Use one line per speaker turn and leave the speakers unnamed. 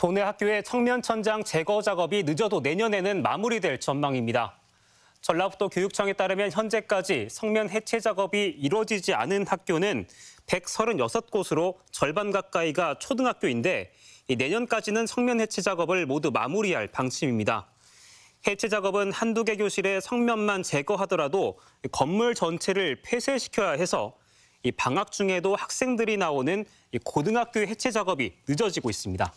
도내 학교의 청면 천장 제거 작업이 늦어도 내년에는 마무리될 전망입니다. 전라북도 교육청에 따르면 현재까지 성면 해체 작업이 이루어지지 않은 학교는 136곳으로 절반 가까이가 초등학교인데 내년까지는 성면 해체 작업을 모두 마무리할 방침입니다. 해체 작업은 한두 개 교실의 성면만 제거하더라도 건물 전체를 폐쇄시켜야 해서 방학 중에도 학생들이 나오는 고등학교 해체 작업이 늦어지고 있습니다.